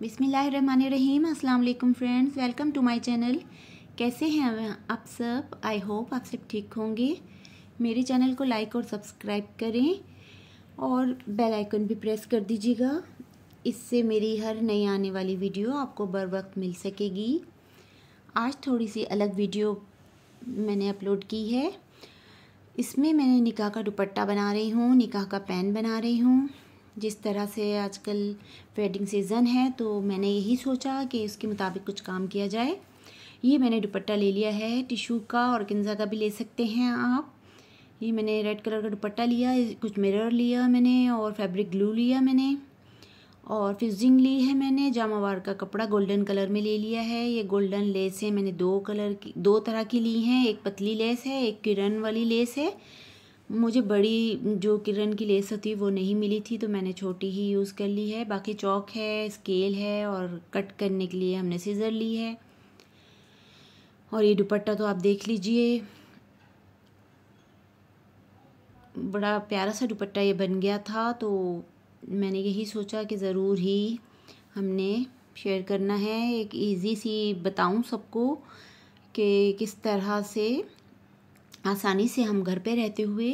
बिसमीम अल्लाम friends welcome to my channel कैसे हैं आप सब आई होप आप सब ठीक होंगे मेरे चैनल को लाइक और सब्सक्राइब करें और बेल आइकन भी प्रेस कर दीजिएगा इससे मेरी हर नई आने वाली वीडियो आपको बर वक्त मिल सकेगी आज थोड़ी सी अलग वीडियो मैंने अपलोड की है इसमें मैंने निकाह का दुपट्टा बना रही हूँ निकाह का पैन बना रही हूँ जिस तरह से आजकल वेडिंग सीज़न है तो मैंने यही सोचा कि उसके मुताबिक कुछ काम किया जाए ये मैंने दुपट्टा ले लिया है टिशू का और किन्जा का भी ले सकते हैं आप ये मैंने रेड कलर का दुपट्टा लिया कुछ मिरर लिया मैंने और फैब्रिक ग्लू लिया मैंने और फिजिंग ली है मैंने जामावार का कपड़ा गोल्डन कलर में ले लिया है ये गोल्डन लेस है मैंने दो कलर की दो तरह की ली हैं एक पतली लेस है एक किरण वाली लेस है मुझे बड़ी जो किरण की लेस होती वो नहीं मिली थी तो मैंने छोटी ही यूज़ कर ली है बाकी चौक है स्केल है और कट करने के लिए हमने सीज़र ली है और ये दुपट्टा तो आप देख लीजिए बड़ा प्यारा सा दुपट्टा ये बन गया था तो मैंने यही सोचा कि ज़रूर ही हमने शेयर करना है एक इजी सी बताऊं सबको कि किस तरह से आसानी से हम घर पे रहते हुए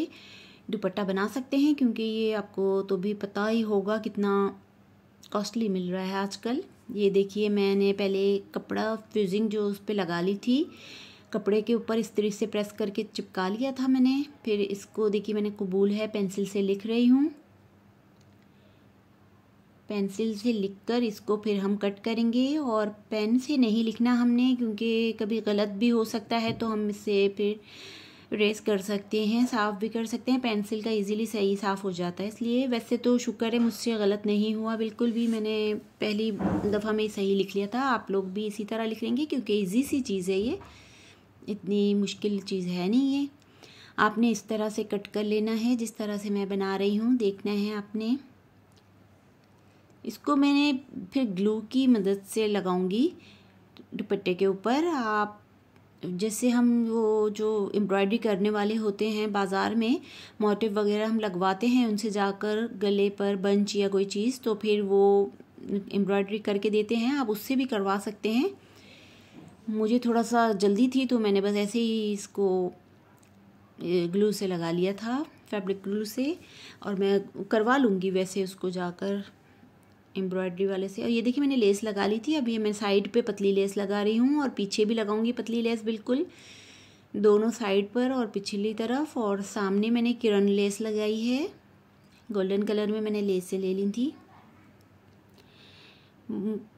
दुपट्टा बना सकते हैं क्योंकि ये आपको तो भी पता ही होगा कितना कॉस्टली मिल रहा है आजकल ये देखिए मैंने पहले कपड़ा फ्यूजिंग जो उस पर लगा ली थी कपड़े के ऊपर इस तरीके से प्रेस करके चिपका लिया था मैंने फिर इसको देखिए मैंने कबूल है पेंसिल से लिख रही हूँ पेंसिल से लिखकर इसको फिर हम कट करेंगे और पेन से नहीं लिखना हमने क्योंकि कभी गलत भी हो सकता है तो हम इससे फिर प्रेस कर सकते हैं साफ़ भी कर सकते हैं पेंसिल का इजीली सही साफ़ हो जाता है इसलिए वैसे तो शुक्र है मुझसे गलत नहीं हुआ बिल्कुल भी मैंने पहली दफ़ा में सही लिख लिया था आप लोग भी इसी तरह लिख लेंगे क्योंकि ईजी सी चीज़ है ये इतनी मुश्किल चीज़ है नहीं ये आपने इस तरह से कट कर लेना है जिस तरह से मैं बना रही हूँ देखना है आपने इसको मैंने फिर ग्लू की मदद से लगाऊंगी दुपट्टे के ऊपर आप जैसे हम वो जो एम्ब्रॉयडरी करने वाले होते हैं बाज़ार में मोटिव वगैरह हम लगवाते हैं उनसे जाकर गले पर बंच या कोई चीज़ तो फिर वो एम्ब्रॉयडरी करके देते हैं आप उससे भी करवा सकते हैं मुझे थोड़ा सा जल्दी थी तो मैंने बस ऐसे ही इसको ग्लू से लगा लिया था फैब्रिक ग्लू से और मैं करवा लूँगी वैसे उसको जाकर एम्ब्रॉयडरी वाले से और ये देखिए मैंने लेस लगा ली थी अभी मैं साइड पे पतली लेस लगा रही हूँ और पीछे भी लगाऊंगी पतली लेस बिल्कुल दोनों साइड पर और पिछली तरफ और सामने मैंने किरण लेस लगाई है गोल्डन कलर में मैंने लेस से ले ली थी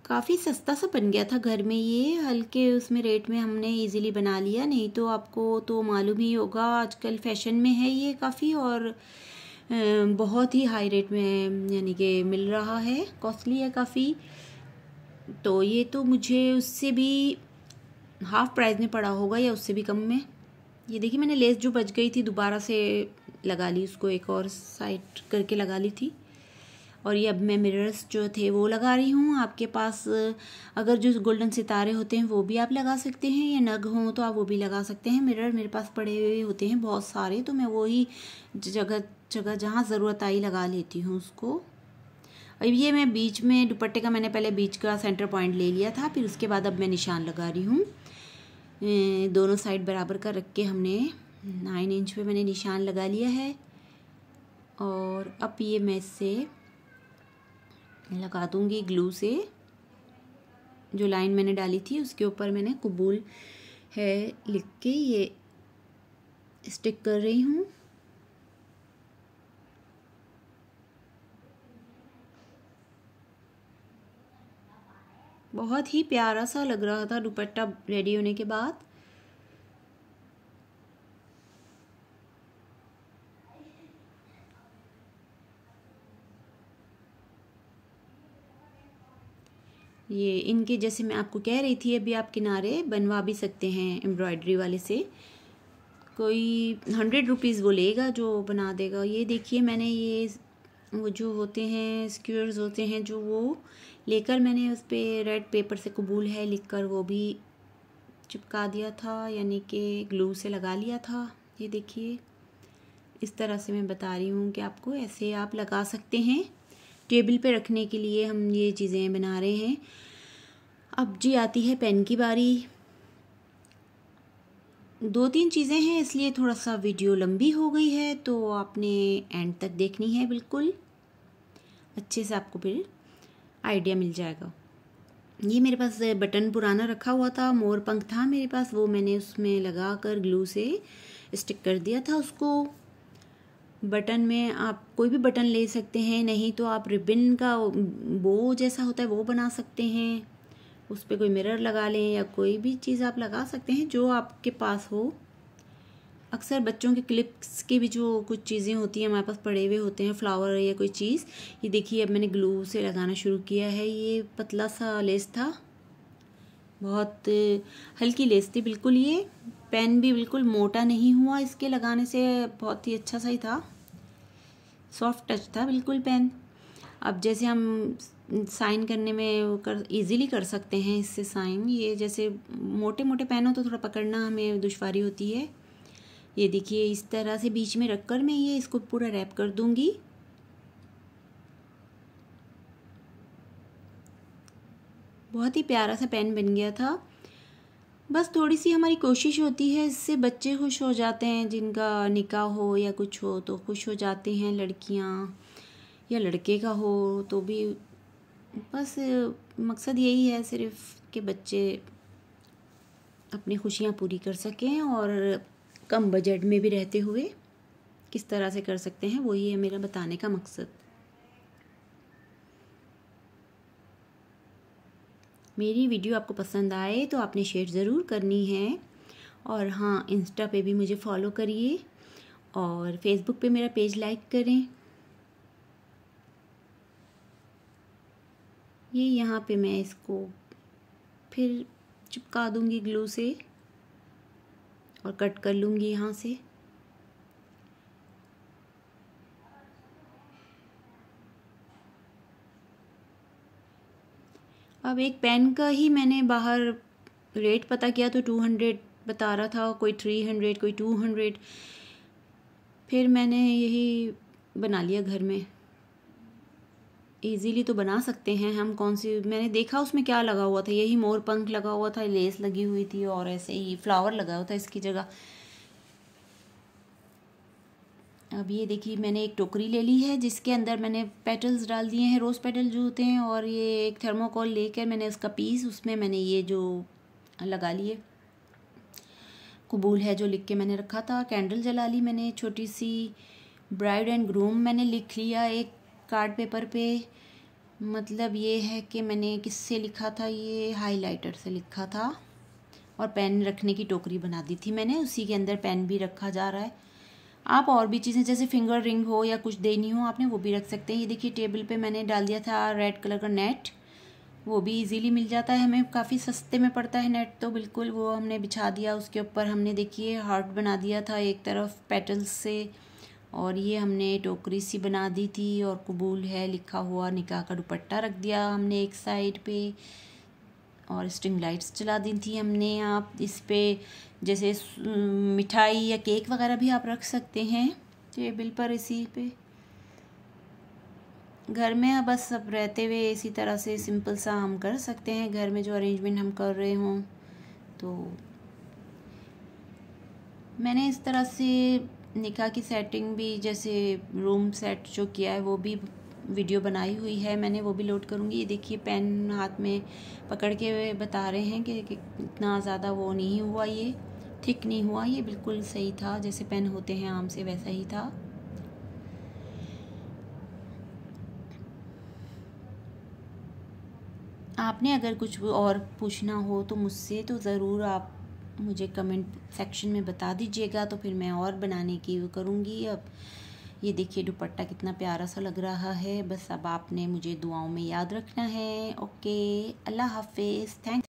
काफ़ी सस्ता सा बन गया था घर में ये हल्के उसमें रेट में हमने इजीली बना लिया नहीं तो आपको तो मालूम ही होगा आजकल फैशन में है ये काफ़ी और बहुत ही हाई रेट में यानी कि मिल रहा है कॉस्टली है काफ़ी तो ये तो मुझे उससे भी हाफ़ प्राइस में पड़ा होगा या उससे भी कम में ये देखिए मैंने लेस जो बच गई थी दोबारा से लगा ली उसको एक और साइड करके लगा ली थी और ये अब मैं मिरर्स जो थे वो लगा रही हूँ आपके पास अगर जो गोल्डन सितारे होते हैं वो भी आप लगा सकते हैं या नग हों तो आप वो भी लगा सकते हैं मिरर मेरे पास पड़े हुए होते हैं बहुत सारे तो मैं वही जगह जगह जहाँ ज़रूरत आई लगा लेती हूँ उसको अब ये मैं बीच में दुपट्टे का मैंने पहले बीच का सेंटर पॉइंट ले लिया था फिर उसके बाद अब मैं निशान लगा रही हूँ दोनों साइड बराबर का रख के हमने नाइन इंच पे मैंने निशान लगा लिया है और अब ये मैं इससे लगा दूंगी ग्लू से जो लाइन मैंने डाली थी उसके ऊपर मैंने कबूल है लिख के ये स्टिक कर रही हूँ बहुत ही प्यारा सा लग रहा था दुपट्टा रेडी होने के बाद ये इनके जैसे मैं आपको कह रही थी अभी आप किनारे बनवा भी सकते हैं एम्ब्रॉयडरी वाले से कोई हंड्रेड रुपीज़ वो लेगा जो बना देगा ये देखिए मैंने ये वो जो होते हैं स्क्यूर्स होते हैं जो वो लेकर मैंने उस पर पे रेड पेपर से कबूल है लिख कर वो भी चिपका दिया था यानी कि ग्लू से लगा लिया था ये देखिए इस तरह से मैं बता रही हूँ कि आपको ऐसे आप लगा सकते हैं टेबल पे रखने के लिए हम ये चीज़ें बना रहे हैं अब जी आती है पेन की बारी दो तीन चीज़ें हैं इसलिए थोड़ा सा वीडियो लंबी हो गई है तो आपने एंड तक देखनी है बिल्कुल अच्छे से आपको फिर आइडिया मिल जाएगा ये मेरे पास बटन पुराना रखा हुआ था मोर पंख था मेरे पास वो मैंने उसमें लगा कर ग्लू से स्टिक कर दिया था उसको बटन में आप कोई भी बटन ले सकते हैं नहीं तो आप रिबन का बो जैसा होता है वो बना सकते हैं उस पर कोई मिरर लगा लें या कोई भी चीज़ आप लगा सकते हैं जो आपके पास हो अक्सर बच्चों के क्लिप्स के भी जो कुछ चीज़ें होती हैं हमारे पास पड़े हुए होते हैं फ्लावर या कोई चीज़ ये देखिए अब मैंने ग्लू से लगाना शुरू किया है ये पतला सा लेस था बहुत हल्की लेस थी बिल्कुल ये पेन भी बिल्कुल मोटा नहीं हुआ इसके लगाने से बहुत ही अच्छा सा ही था सॉफ्ट टच था बिल्कुल पेन अब जैसे हम साइन करने में कर ईज़िली कर सकते हैं इससे साइन ये जैसे मोटे मोटे पेन हो तो थोड़ा पकड़ना हमें दुशारी होती है ये देखिए इस तरह से बीच में रखकर मैं ये इसको पूरा रैप कर दूंगी बहुत ही प्यारा सा पेन बन गया था बस थोड़ी सी हमारी कोशिश होती है इससे बच्चे खुश हो जाते हैं जिनका निकाह हो या कुछ हो तो खुश हो जाते हैं लड़कियाँ या लड़के का हो तो भी बस मकसद यही है सिर्फ कि बच्चे अपनी खुशियाँ पूरी कर सकें और कम बजट में भी रहते हुए किस तरह से कर सकते हैं वही है मेरा बताने का मकसद मेरी वीडियो आपको पसंद आए तो आपने शेयर ज़रूर करनी है और हाँ इंस्टा पे भी मुझे फॉलो करिए और फेसबुक पे मेरा पेज लाइक करें ये यहाँ पे मैं इसको फिर चिपका दूँगी ग्लू से और कट कर लूँगी यहाँ से अब एक पेन का ही मैंने बाहर रेट पता किया तो टू हंड्रेड बता रहा था कोई थ्री हंड्रेड कोई टू हंड्रेड फिर मैंने यही बना लिया घर में ईजीली तो बना सकते हैं हम कौन सी मैंने देखा उसमें क्या लगा हुआ था यही मोर पंख लगा हुआ था लेस लगी हुई थी और ऐसे ही फ्लावर लगा हुआ था इसकी जगह अब ये देखिए मैंने एक टोकरी ले ली है जिसके अंदर मैंने पेटल्स डाल दिए हैं रोज़ पेटल जो होते हैं और ये एक थर्मोकॉल लेकर मैंने उसका पीस उसमें मैंने ये जो लगा लिए कबूल है जो लिख के मैंने रखा था कैंडल जला ली मैंने छोटी सी ब्राइड एंड ग्रूम मैंने लिख लिया एक कार्ड पेपर पे मतलब ये है कि मैंने किससे लिखा था ये हाइलाइटर से लिखा था और पेन रखने की टोकरी बना दी थी मैंने उसी के अंदर पेन भी रखा जा रहा है आप और भी चीज़ें जैसे फिंगर रिंग हो या कुछ देनी हो आपने वो भी रख सकते हैं ये देखिए टेबल पे मैंने डाल दिया था रेड कलर का नेट वो भी इजीली मिल जाता है हमें काफ़ी सस्ते में पड़ता है नेट तो बिल्कुल वो हमने बिछा दिया उसके ऊपर हमने देखिए हार्ट बना दिया था एक तरफ पेटल्स से और ये हमने टोकरी सी बना दी थी और कबूल है लिखा हुआ निकाह का दुपट्टा रख दिया हमने एक साइड पर और स्ट्रिंग लाइट्स चला दी थी हमने आप इस पर जैसे मिठाई या केक वगैरह भी आप रख सकते हैं टेबल पर इसी पे घर में बस सब रहते हुए इसी तरह से सिंपल सा हम कर सकते हैं घर में जो अरेंजमेंट हम कर रहे हों तो मैंने इस तरह से निकाह की सेटिंग भी जैसे रूम सेट जो किया है वो भी वीडियो बनाई हुई है मैंने वो भी लोड करूँगी ये देखिए पेन हाथ में पकड़ के बता रहे हैं कि इतना ज़्यादा वो नहीं हुआ ये थिक नहीं हुआ ये बिल्कुल सही था जैसे पेन होते हैं आम से वैसा ही था आपने अगर कुछ और पूछना हो तो मुझसे तो ज़रूर आप मुझे कमेंट सेक्शन में बता दीजिएगा तो फिर मैं और बनाने की करूँगी अब ये देखिए दुपट्टा कितना प्यारा सा लग रहा है बस अब आपने मुझे दुआओं में याद रखना है ओके अल्लाह हाफिज़ थैंक